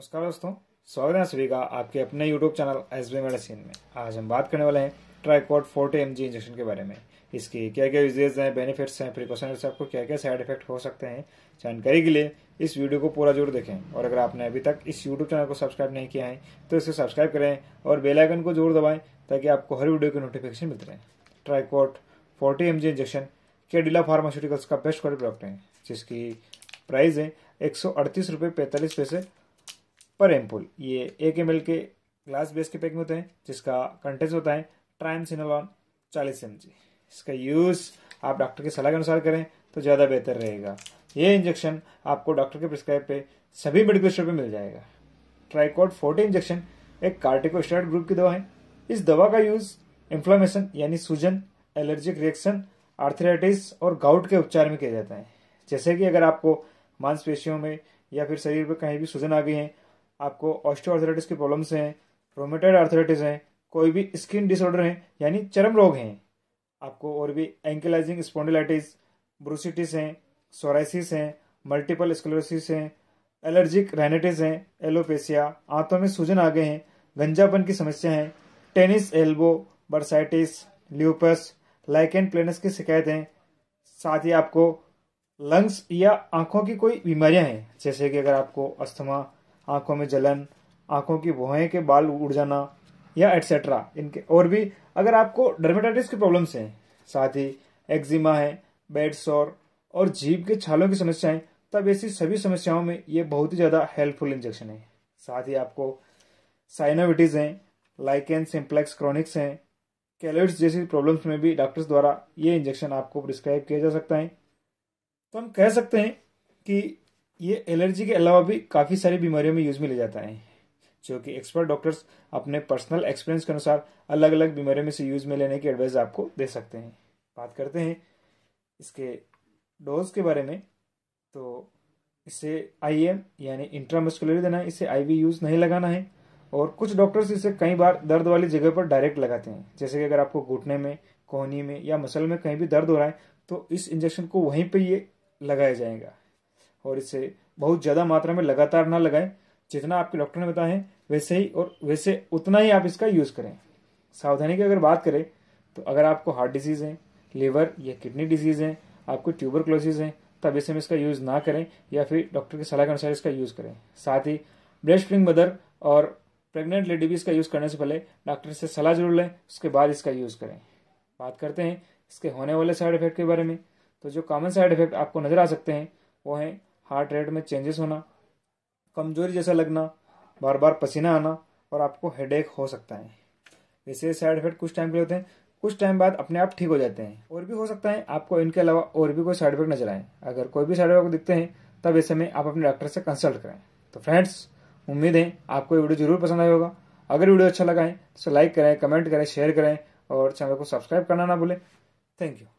नमस्कार दोस्तों स्वागत है सभी का आपके अपने YouTube channel S B medicine में आज हम बात करने वाले हैं ट्राइकोड फोर्टे एम इंजेक्शन के बारे में इसके क्या क्या यूजेज हैं बेनिफिट्स हैं प्रिकॉशन से आपको क्या क्या साइड इफेक्ट हो सकते हैं जानकारी के लिए इस वीडियो को पूरा जरूर देखें और अगर आपने अभी तक इस यूट्यूब चैनल को सब्सक्राइब नहीं किया है तो इसे सब्सक्राइब करें और बेलाइकन को जरूर दबाएँ ताकि आपको हर वीडियो की नोटिफिकेशन मिलते रहे Tricort forty M injection Cadila Pharmaceuticals का बेस्ट क्वालिटी प्रोडक्ट है जिसकी प्राइस है एक सौ अड़तीस रुपये पैंतालीस पैसे पर एम्पुल ये एक एम के ग्लास बेस के पैक में होते हैं जिसका कंटेंस होता है ट्राइमसिनोलॉन चालीस एम इसका यूज़ आप डॉक्टर की सलाह के अनुसार करें तो ज़्यादा बेहतर रहेगा ये इंजेक्शन आपको डॉक्टर के प्रिस्क्राइब पे सभी मेडिकल स्टोर पर मिल जाएगा ट्राइकोड फोर्टी इंजेक्शन एक कार्टिकोस्टेरॉइड ग्रुप की दवा है इस दवा का यूज़ इन्फ्लामेशन यानी सूजन एलर्जिक रिएक्शन आर्थराइटिस और गाउट के उपचार में किया जाता है जैसे कि अगर आपको मांसपेशियों में या फिर शरीर पर कहीं भी सूजन आ गई है आपको ऑस्ट्रो आर्थराइटिस की प्रॉब्लम्स हैं रोमेटाइड आर्थराइटिस हैं कोई भी स्किन डिसऑर्डर हैं यानी चरम रोग हैं आपको और भी एंकलाइजिंग स्पॉन्डिलाइटिस ब्रूसिटिस हैं सोराइसिस हैं मल्टीपल स्क्लोसिस हैं एलर्जिक राइनेटिस हैं एलोपेसिया आंतों में सूजन आ गए हैं गंजापन की समस्या है tennis elbow bursitis lupus lichen planus की शिकायत हैं साथ ही आपको लंग्स या आंखों की कोई बीमारियां हैं जैसे कि अगर आपको अस्थमा आंखों में जलन आंखों की भुएं के बाल उड़ जाना या एट्सेट्रा इनके और भी अगर आपको डर्मेटाइटिस की प्रॉब्लम्स हैं साथ ही एक्जिमा है बेड सोर और जीभ के छालों की समस्याएं तब ऐसी सभी समस्याओं में ये बहुत ही ज़्यादा हेल्पफुल इंजेक्शन है साथ ही आपको साइनोविटीज़ हैं लाइकेन सिम्प्लेक्स क्रॉनिक्स हैं कैलोइड्स जैसी प्रॉब्लम्स में भी डॉक्टर्स द्वारा ये इंजेक्शन आपको प्रिस्क्राइब किया जा सकता है तो हम कह सकते हैं कि ये एलर्जी के अलावा भी काफ़ी सारी बीमारियों में यूज में ले जाता है जो कि एक्सपर्ट डॉक्टर्स अपने पर्सनल एक्सपीरियंस के अनुसार अलग अलग बीमारियों में से यूज में लेने की एडवाइस आपको दे सकते हैं बात करते हैं इसके डोज के बारे में तो इसे आई एम यानी इंट्रामस्कुलर देना है इसे आईवी यूज नहीं लगाना है और कुछ डॉक्टर्स इसे कई बार दर्द वाली जगह पर डायरेक्ट लगाते हैं जैसे कि अगर आपको घुटने में कोहनी में या मसल में कहीं भी दर्द हो रहा है तो इस इंजेक्शन को वहीं पर ये लगाया जाएगा और इसे बहुत ज़्यादा मात्रा में लगातार ना लगाएं जितना आपके डॉक्टर ने बताया वैसे ही और वैसे उतना ही आप इसका यूज़ करें सावधानी की अगर बात करें तो अगर आपको हार्ट डिजीज़ है लीवर या किडनी डिजीज़ है आपको ट्यूबर क्लोसिस है तब ऐसे में इसका यूज़ ना करें या फिर डॉक्टर की सलाह के अनुसार इसका यूज़ करें साथ ही ब्रेस्ट फिंग मदर और प्रेग्नेंट लेडी भी इसका यूज़ करने से पहले डॉक्टर से सलाह जरूर लें उसके बाद इसका यूज़ करें बात करते हैं इसके होने वाले साइड इफेक्ट के बारे में तो जो कॉमन साइड इफेक्ट आपको नज़र आ सकते हैं वो हैं हार्ट रेट में चेंजेस होना कमजोरी जैसा लगना बार बार पसीना आना और आपको हेडेक हो सकता है वैसे साइड इफेक्ट कुछ टाइम के लिए होते हैं कुछ टाइम बाद अपने आप ठीक हो जाते हैं और भी हो सकता है आपको इनके अलावा और भी कोई साइड इफेक्ट नजर आए अगर कोई भी साइड इफेक्ट दिखते हैं तब ऐसे में आप अपने डॉक्टर से कंसल्ट करें तो फ्रेंड्स उम्मीद है आपको ये वीडियो जरूर पसंद आया होगा अगर वीडियो अच्छा लगा है तो लाइक करें कमेंट करें शेयर करें और चैनल को सब्सक्राइब करना ना भूलें थैंक यू